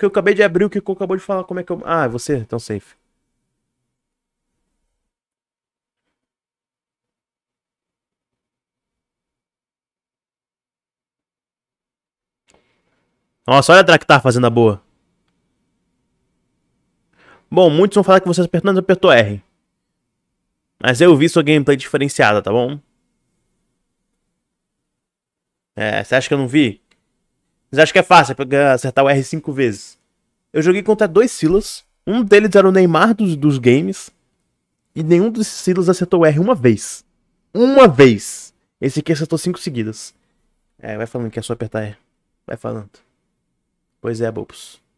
porque eu acabei de abrir o que o acabou de falar. Como é que eu. Ah, é você? Então safe. Nossa, olha a tá fazendo a boa. Bom, muitos vão falar que você tá apertou, apertou R. Mas eu vi sua gameplay diferenciada, tá bom? É, você acha que eu não vi? Vocês acham que é fácil é acertar o R cinco vezes? Eu joguei contra dois Silas. Um deles era o Neymar dos, dos games. E nenhum dos Silas acertou o R uma vez. Uma vez! Esse aqui acertou cinco seguidas. É, vai falando que é só apertar R. Vai falando. Pois é, bobos.